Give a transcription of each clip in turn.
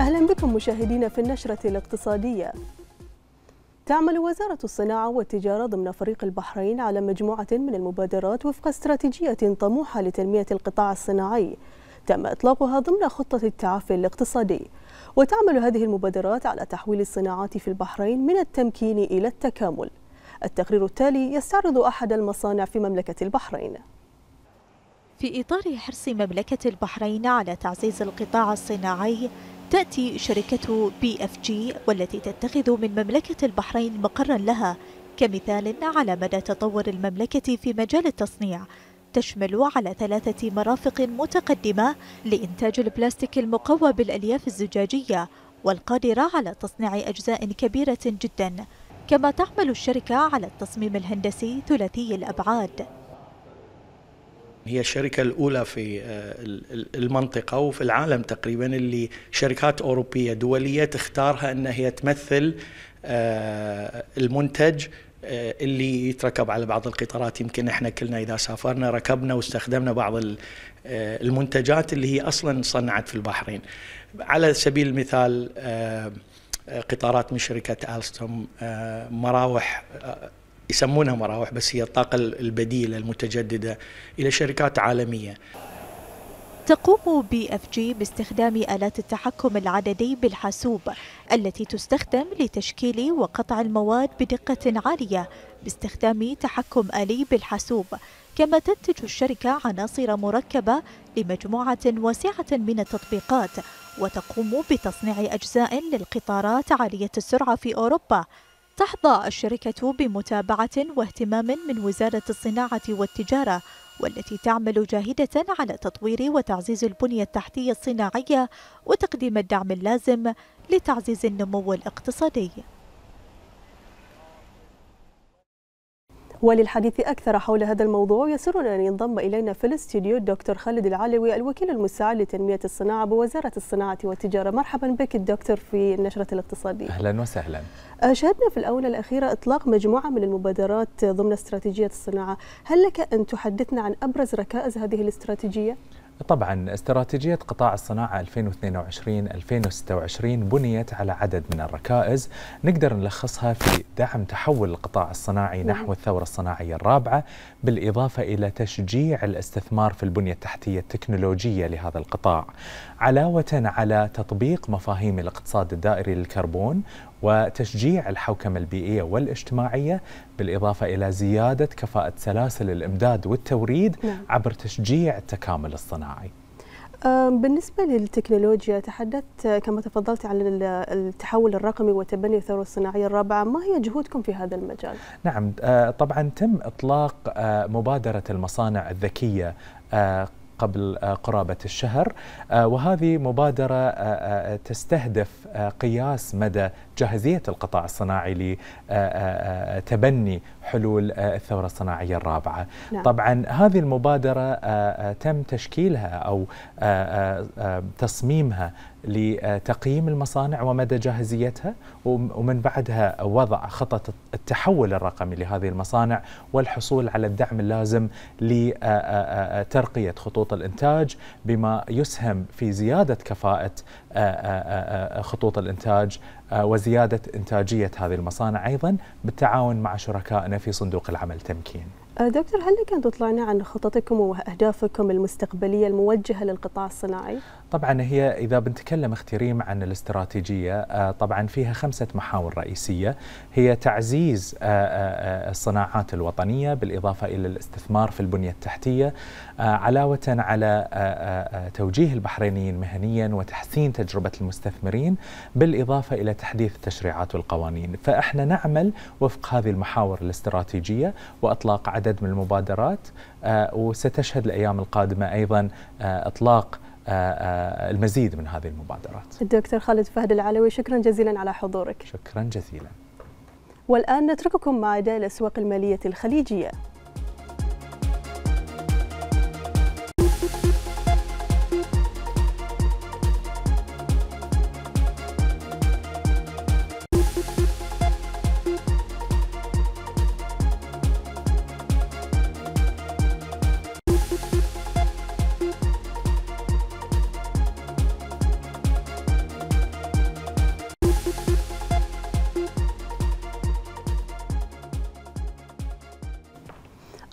أهلا بكم مشاهدينا في النشرة الاقتصادية تعمل وزارة الصناعة والتجارة ضمن فريق البحرين على مجموعة من المبادرات وفق استراتيجية طموحة لتنمية القطاع الصناعي تم إطلاقها ضمن خطة التعافي الاقتصادي وتعمل هذه المبادرات على تحويل الصناعات في البحرين من التمكين إلى التكامل التقرير التالي يستعرض أحد المصانع في مملكة البحرين في إطار حرص مملكة البحرين على تعزيز القطاع الصناعي تأتي شركة بي اف جي والتي تتخذ من مملكة البحرين مقرا لها كمثال على مدى تطور المملكة في مجال التصنيع تشمل على ثلاثة مرافق متقدمة لإنتاج البلاستيك المقوى بالألياف الزجاجية والقادرة على تصنيع أجزاء كبيرة جدا كما تعمل الشركة على التصميم الهندسي ثلاثي الأبعاد هي الشركة الأولى في آه، المنطقة وفي العالم تقريبا اللي شركات أوروبية دولية تختارها أن هي تمثل آه، المنتج آه، اللي يتركب على بعض القطارات يمكن احنا كلنا اذا سافرنا ركبنا واستخدمنا بعض المنتجات اللي هي اصلا صنعت في البحرين على سبيل المثال قطارات من شركه الستوم مراوح يسمونها مراوح بس هي الطاقة البديلة المتجددة إلى شركات عالمية تقوم بي اف جي باستخدام آلات التحكم العددي بالحاسوب التي تستخدم لتشكيل وقطع المواد بدقة عالية باستخدام تحكم آلي بالحاسوب كما تنتج الشركة عناصر مركبة لمجموعة واسعة من التطبيقات وتقوم بتصنيع أجزاء للقطارات عالية السرعة في أوروبا تحظى الشركة بمتابعة واهتمام من وزارة الصناعة والتجارة والتي تعمل جاهدة على تطوير وتعزيز البنية التحتية الصناعية وتقديم الدعم اللازم لتعزيز النمو الاقتصادي وللحديث أكثر حول هذا الموضوع يسرنا أن ينضم إلينا في الاستديو الدكتور خالد العلوي الوكيل المساعد لتنمية الصناعة بوزارة الصناعة والتجارة مرحبا بك الدكتور في النشرة الاقتصادية أهلا وسهلا آه، شاهدنا في الآونة الأخيرة إطلاق مجموعة من المبادرات ضمن استراتيجية الصناعة هل لك أن تحدثنا عن أبرز ركائز هذه الاستراتيجية؟ طبعا استراتيجية قطاع الصناعة 2022-2026 بنيت على عدد من الركائز نقدر نلخصها في دعم تحول القطاع الصناعي نحو الثورة الصناعية الرابعة بالإضافة إلى تشجيع الاستثمار في البنية التحتية التكنولوجية لهذا القطاع علاوة على تطبيق مفاهيم الاقتصاد الدائري للكربون وتشجيع الحوكمة البيئية والاجتماعية بالإضافة إلى زيادة كفاءة سلاسل الإمداد والتوريد نعم. عبر تشجيع التكامل الصناعي بالنسبة للتكنولوجيا تحدثت كما تفضلت عن التحول الرقمي وتبني الثورة الصناعية الرابعة ما هي جهودكم في هذا المجال؟ نعم أه، طبعا تم إطلاق أه، مبادرة المصانع الذكية أه، قبل آه، قرابة الشهر آه، وهذه مبادرة آه، تستهدف قياس مدى جاهزية القطاع الصناعي لتبني حلول الثورة الصناعية الرابعة نعم. طبعا هذه المبادرة تم تشكيلها أو تصميمها لتقييم المصانع ومدى جاهزيتها ومن بعدها وضع خطة التحول الرقمي لهذه المصانع والحصول على الدعم اللازم لترقية خطوط خطوط الإنتاج بما يسهم في زيادة كفاءة آه، آه، آه، خطوط الإنتاج وزيادة إنتاجية هذه المصانع أيضا بالتعاون مع شركائنا في صندوق العمل تمكين أه، دكتور هل لك أن تطلعنا عن خططكم وأهدافكم المستقبلية الموجهة للقطاع الصناعي؟ طبعا هي إذا بنتكلم اختريم عن الاستراتيجية أه، طبعا فيها خمسة محاور رئيسية هي تعزيز أه، الصناعات الوطنية بالإضافة إلى الاستثمار في البنية التحتية علاوة على توجيه البحرينيين مهنيا وتحسين تجربة المستثمرين بالإضافة إلى تحديث التشريعات والقوانين فإحنا نعمل وفق هذه المحاور الاستراتيجية وإطلاق عدد عدد من المبادرات آه، وستشهد الأيام القادمة أيضا آه، إطلاق آه، المزيد من هذه المبادرات الدكتور خالد فهد العلوي شكرا جزيلا على حضورك شكرا جزيلا والآن نترككم مع عداء الأسواق المالية الخليجية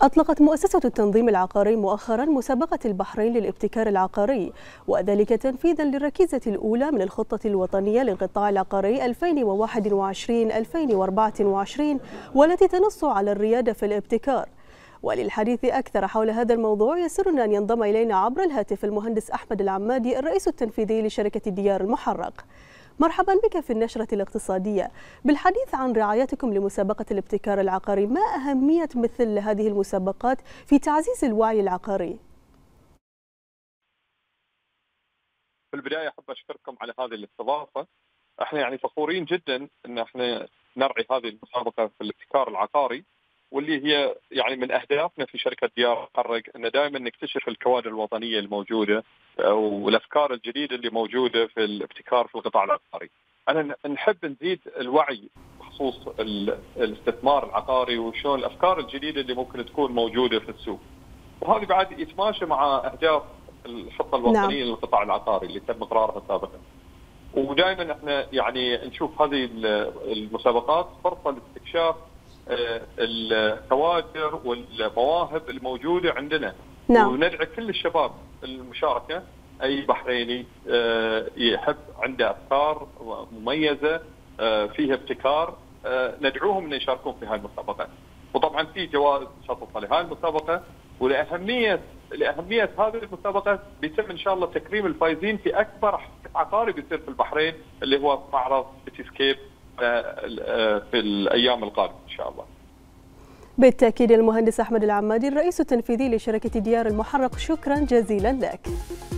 أطلقت مؤسسة التنظيم العقاري مؤخرا مسابقة البحرين للابتكار العقاري وذلك تنفيذا للركيزة الأولى من الخطة الوطنية للقطاع العقاري 2021-2024 والتي تنص على الريادة في الابتكار وللحديث أكثر حول هذا الموضوع يسرنا أن ينضم إلينا عبر الهاتف المهندس أحمد العمادي الرئيس التنفيذي لشركة الديار المحرق مرحبا بك في النشرة الاقتصادية بالحديث عن رعايتكم لمسابقة الابتكار العقاري ما أهمية مثل هذه المسابقات في تعزيز الوعي العقاري؟ في البداية أحب أشكركم على هذه الاستضافة احنا يعني فخورين جدا ان احنا نرعي هذه المسابقه في الابتكار العقاري واللي هي يعني من اهدافنا في شركه ديار حرق ان دائما نكتشف الكوادر الوطنيه الموجوده آه، والافكار الجديده اللي موجوده في الابتكار في القطاع العقاري. انا نحب نزيد الوعي بخصوص الاستثمار العقاري وشلون الافكار الجديده اللي ممكن تكون موجوده في السوق. وهذه بعد يتماشى مع اهداف الخطه نعم. الوطنيه نعم. للقطاع العقاري اللي تم اقرارها سابقا. ودائما احنا يعني نشوف هذه المسابقات فرصه لاستكشاف آه، الكوادر والمواهب الموجوده عندنا نعم. وندعي كل الشباب المشاركه اي بحريني آه، يحب عنده افكار مميزه آه، فيها ابتكار ندعوهم ان يشاركون في هذه المسابقه وطبعا في جوائز مشططه لهذه المسابقه ولاهميه لاهميه هذه المسابقه بيتم ان شاء الله تكريم الفائزين في اكبر عقاري بيصير في البحرين اللي هو معرض سيتي سكيب آه، في الايام القادمه ان شاء الله. بالتاكيد المهندس احمد العمادي الرئيس التنفيذي لشركه ديار المحرق شكرا جزيلا لك.